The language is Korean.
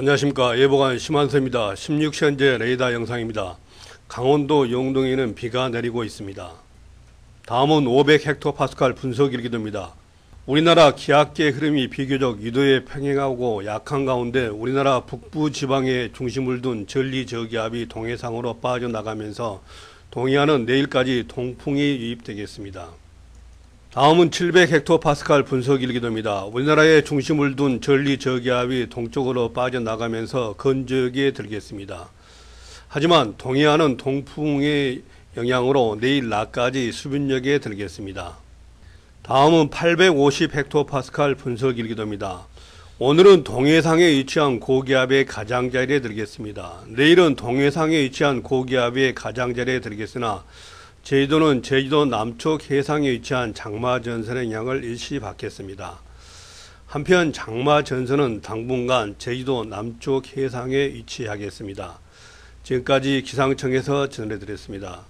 안녕하십니까 예보관 심한서입니다. 1 6시 현재 레이더 영상입니다. 강원도 영동에는 비가 내리고 있습니다. 다음은 500헥토파스칼 분석 일기도입니다. 우리나라 기압계 흐름이 비교적 유도에 평행하고 약한 가운데 우리나라 북부 지방에 중심을 둔 전리 저기압이 동해상으로 빠져나가면서 동해안은 내일까지 동풍이 유입되겠습니다. 다음은 700헥토파스칼 분석 일기도입니다. 우리나라의 중심을 둔 전리 저기압이 동쪽으로 빠져나가면서 건저기에 들겠습니다. 하지만 동해안은 동풍의 영향으로 내일 낮까지 수변역에 들겠습니다. 다음은 850헥토파스칼 분석 일기도입니다. 오늘은 동해상에 위치한 고기압의 가장자리에 들겠습니다. 내일은 동해상에 위치한 고기압의 가장자리에 들겠으나 제주도는 제주도 남쪽 해상에 위치한 장마전선의 영향을 일시 받겠습니다. 한편 장마전선은 당분간 제주도 남쪽 해상에 위치하겠습니다. 지금까지 기상청에서 전해드렸습니다.